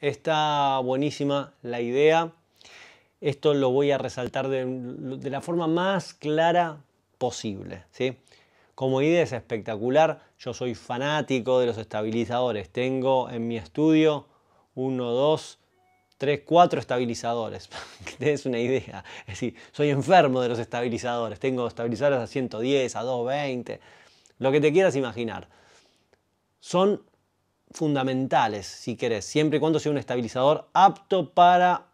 Está buenísima la idea. Esto lo voy a resaltar de, la forma más clara posible. ¿sí? Como idea es espectacular. Yo soy fanático de los estabilizadores. Tengo en mi estudio 1, 2, 3, 4 estabilizadores. Es una idea. Es decir, soy enfermo de los estabilizadores. Tengo estabilizadores a 110, a 220, lo que te quieras imaginar. Son fundamentales, si querés, siempre y cuando sea un estabilizador apto para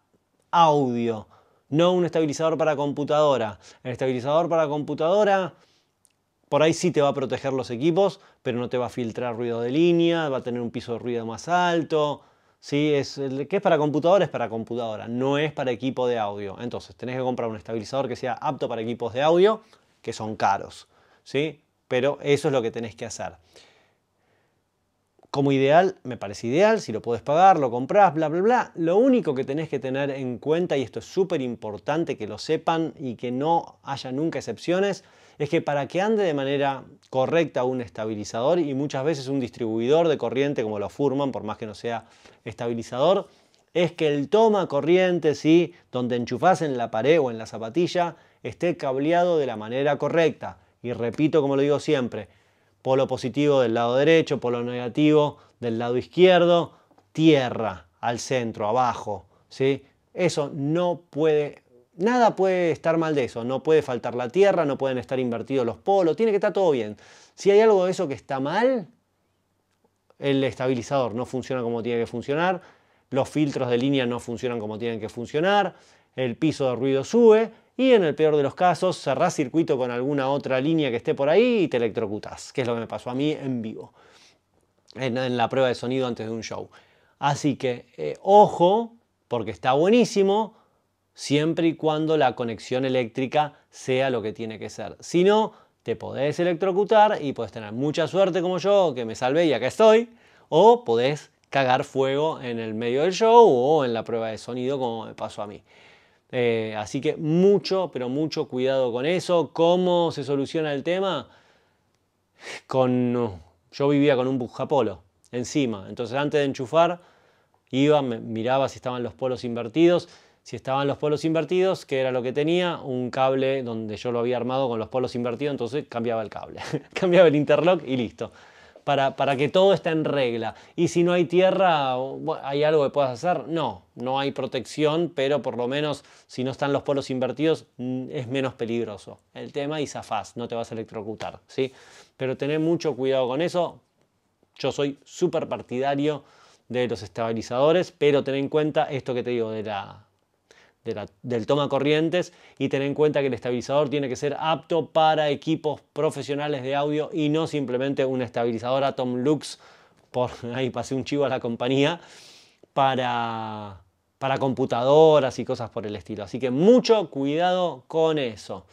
audio, no un estabilizador para computadora. El estabilizador para computadora, por ahí sí te va a proteger los equipos, pero no te va a filtrar ruido de línea, va a tener un piso de ruido más alto. ¿sí? Es, el que es para computadora es para computadora, no es para equipo de audio. Entonces, tenés que comprar un estabilizador que sea apto para equipos de audio, que son caros. ¿sí? Pero eso es lo que tenés que hacer como ideal, me parece ideal, si lo puedes pagar, lo compras, bla, bla, bla. Lo único que tenés que tener en cuenta, y esto es súper importante que lo sepan y que no haya nunca excepciones, es que para que ande de manera correcta un estabilizador y muchas veces un distribuidor de corriente como lo Furman, por más que no sea estabilizador, es que el toma corriente, ¿sí? donde enchufás en la pared o en la zapatilla, esté cableado de la manera correcta. Y repito como lo digo siempre, polo positivo del lado derecho, polo negativo del lado izquierdo, tierra al centro, abajo, ¿sí? Eso no puede, nada puede estar mal de eso, no puede faltar la tierra, no pueden estar invertidos los polos, tiene que estar todo bien. Si hay algo de eso que está mal, el estabilizador no funciona como tiene que funcionar, los filtros de línea no funcionan como tienen que funcionar, el piso de ruido sube, y en el peor de los casos cerrás circuito con alguna otra línea que esté por ahí y te electrocutás, que es lo que me pasó a mí en vivo, en, la prueba de sonido antes de un show. Así que eh, ojo, porque está buenísimo, siempre y cuando la conexión eléctrica sea lo que tiene que ser. Si no, te podés electrocutar y podés tener mucha suerte como yo, que me salvé y acá estoy, o podés cagar fuego en el medio del show o en la prueba de sonido como me pasó a mí. Eh, así que mucho, pero mucho cuidado con eso. ¿Cómo se soluciona el tema? Con, yo vivía con un bujapolo encima. Entonces antes de enchufar, iba, miraba si estaban los polos invertidos. Si estaban los polos invertidos, que era lo que tenía, un cable donde yo lo había armado con los polos invertidos, entonces cambiaba el cable, cambiaba el interlock y listo para, que todo esté en regla. Y si no hay tierra, ¿hay algo que puedas hacer? No, no hay protección, pero por lo menos si no están los polos invertidos mm, es menos peligroso. El tema y zafás, no te vas a electrocutar, ¿sí? Pero tener mucho cuidado con eso. Yo soy súper partidario de los estabilizadores, pero ten en cuenta esto que te digo de la del toma corrientes y tener en cuenta que el estabilizador tiene que ser apto para equipos profesionales de audio y no simplemente un estabilizador Atom Lux, por ahí pasé un chivo a la compañía, para computadoras y cosas por el estilo. Así que mucho cuidado con eso.